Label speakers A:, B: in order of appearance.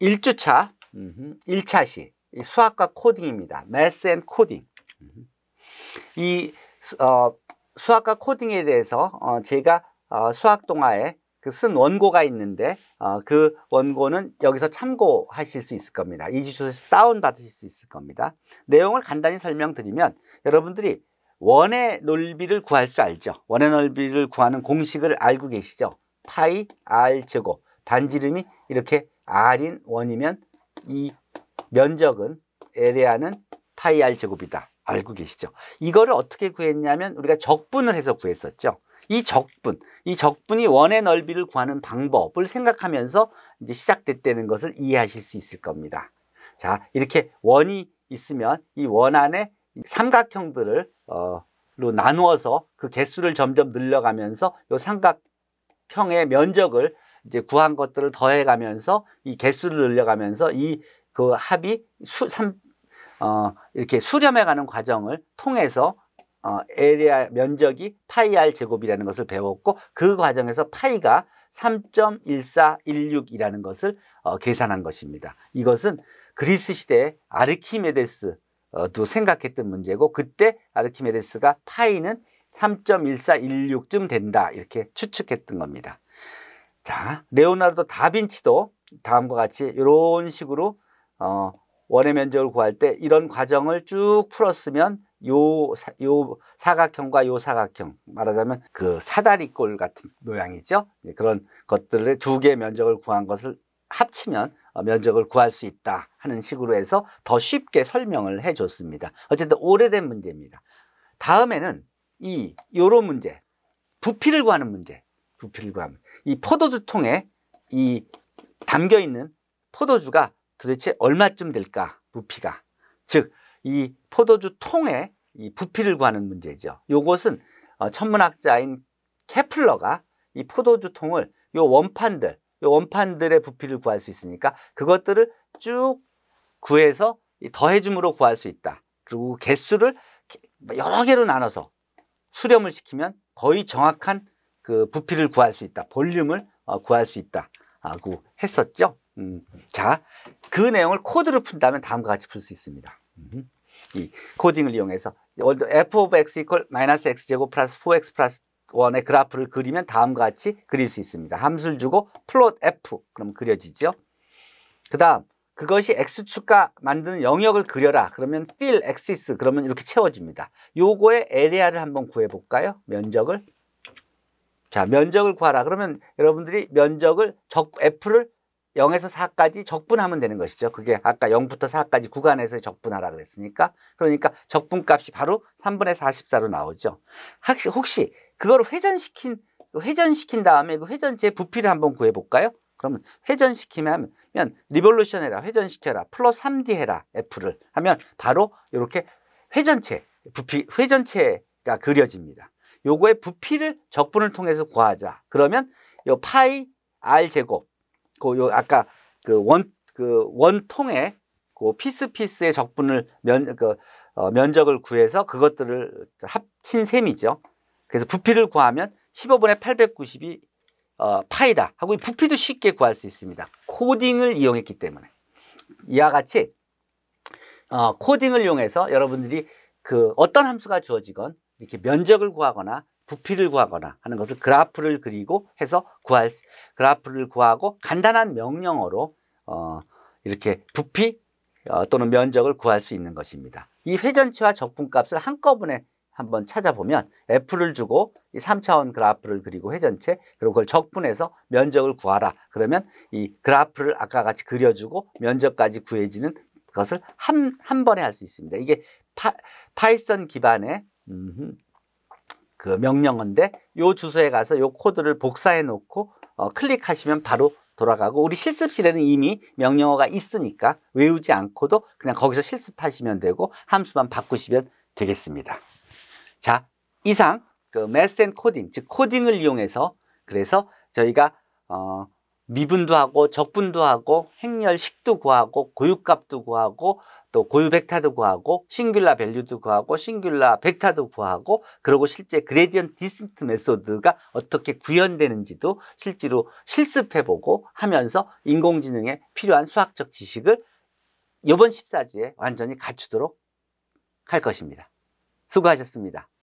A: 1주차, 1차 시 수학과 코딩입니다. Math a 이 어, 수학과 코딩에 대해서 어, 제가 어, 수학 동화에 그쓴 원고가 있는데 어, 그 원고는 여기서 참고하실 수 있을 겁니다. 이 주소에서 다운받으실 수 있을 겁니다. 내용을 간단히 설명드리면 여러분들이 원의 넓이를 구할 줄 알죠. 원의 넓이를 구하는 공식을 알고 계시죠. 파이 r 제곱 반지름이 이렇게 R인 원이면 이 면적은 에레아는 파이 R 제곱이다. 알고 계시죠? 이거를 어떻게 구했냐면 우리가 적분을 해서 구했었죠. 이 적분, 이 적분이 원의 넓이를 구하는 방법을 생각하면서 이제 시작됐다는 것을 이해하실 수 있을 겁니다. 자, 이렇게 원이 있으면 이 원 안에 삼각형들을 어, 로 나누어서 그 개수를 점점 늘려가면서 이 삼각형의 면적을 이제 구한 것들을 더해 가면서 이 개수를 늘려 가면서 이 그 합이 수, 삼, 어, 이렇게 수렴해 가는 과정을 통해서 어, 에리아 면적이 파이 r 제곱이라는 것을 배웠고 그 과정에서 파이가 3.1416이라는 것을 어, 계산한 것입니다. 이것은 그리스 시대의 아르키메데스도 생각했던 문제고 그때 아르키메데스가 파이는 3.1416쯤 된다 이렇게 추측했던 겁니다. 자, 레오나르도 다빈치도 다음과 같이 이런 식으로 어, 원의 면적을 구할 때 이런 과정을 쭉 풀었으면 요, 사, 요 사각형과 요 사각형 말하자면 그 사다리꼴 같은 모양이죠. 예, 그런 것들의 두 개의 면적을 구한 것을 합치면 어, 면적을 구할 수 있다 하는 식으로 해서 더 쉽게 설명을 해줬습니다. 어쨌든 오래된 문제입니다. 다음에는 이 요런 문제, 부피를 구하는 문제 부필구함. 그 이 포도주 통에 이 담겨 있는 포도주가 도대체 얼마쯤 될까? 부피가. 즉, 이 포도주 통에 이 부피를 구하는 문제죠. 요것은 어, 천문학자인 케플러가 이 포도주 통을 요 원판들, 요 원판들의 부피를 구할 수 있으니까 그것들을 쭉 구해서 더해줌으로 구할 수 있다. 그리고 그 개수를 여러 개로 나눠서 수렴을 시키면 거의 정확한 그 부피를 구할 수 있다. 볼륨을 어, 구할 수 있다. 라고 했었죠. 음, 자, 그 내용을 코드로 푼다면 다음과 같이 풀 수 있습니다. 음, 이 코딩을 이용해서 f of x equal 마이너스 x제곱 플러스 4x 플러스 1의 그래프를 그리면 다음과 같이 그릴 수 있습니다. 함수를 주고 플롯 f 그럼 그려지죠. 그 다음 그것이 x축과 만드는 영역을 그려라. 그러면 fill axis 그러면 이렇게 채워집니다. 요거의 에리아를 한번 구해볼까요? 면적을 자, 면적을 구하라. 그러면 여러분들이 면적을 적 F를 0에서 4까지 적분하면 되는 것이죠. 그게 아까 0부터 4까지 구간에서 적분하라 그랬으니까. 그러니까 적분값이 바로 3분의 44로 나오죠. 혹시, 혹시 그걸 회전시킨 회전시킨 다음에 그 회전체 부피를 한번 구해 볼까요? 그러면 회전시키면 리볼루션 해라. 회전시켜라. 플러스 3D 해라. F를 하면 바로 이렇게 회전체 부피 회전체가 그려집니다. 요거의 부피를 적분을 통해서 구하자. 그러면 요 파이 r 제곱 그 요 아까 그 원그 그 원통의 그 피스 피스의 적분을 면 그 어, 면적을 구해서 그것들을 합친 셈이죠. 그래서 부피를 구하면 15분의 890이 어, 파이다 하고 부피도 쉽게 구할 수 있습니다. 코딩을 이용했기 때문에 이와 같이 어, 코딩을 이용해서 여러분들이 그 어떤 함수가 주어지건 이렇게 면적을 구하거나 부피를 구하거나 하는 것을 그래프를 그리고 해서 구할 그래프를 구하고 간단한 명령어로 어, 이렇게 부피 어, 또는 면적을 구할 수 있는 것입니다. 이 회전치와 적분값을 한꺼번에 한번 찾아보면 F를 주고 이 3차원 그래프를 그리고 회전체 그리고 그걸 적분해서 면적을 구하라. 그러면 이 그래프를 아까 같이 그려주고 면적까지 구해지는 것을 한, 한 번에 할 수 있습니다. 이게 파, 파이썬 기반의 그 명령어인데 요 주소에 가서 요 코드를 복사해 놓고 어, 클릭하시면 바로 돌아가고 우리 실습실에는 이미 명령어가 있으니까 외우지 않고도 그냥 거기서 실습하시면 되고 함수만 바꾸시면 되겠습니다. 자, 이상 그 매스 앤 코딩, 즉 코딩을 이용해서 그래서 저희가 어, 미분도 하고 적분도 하고 행렬식도 구하고 고유값도 구하고 또 고유 벡타도 구하고 싱귤라 밸류도 구하고 싱귤라 벡타도 구하고 그리고 실제 그레디언 디스트 메소드가 어떻게 구현되는지도 실제로 실습해보고 하면서 인공지능에 필요한 수학적 지식을 이번 14주에 완전히 갖추도록 할 것입니다. 수고하셨습니다.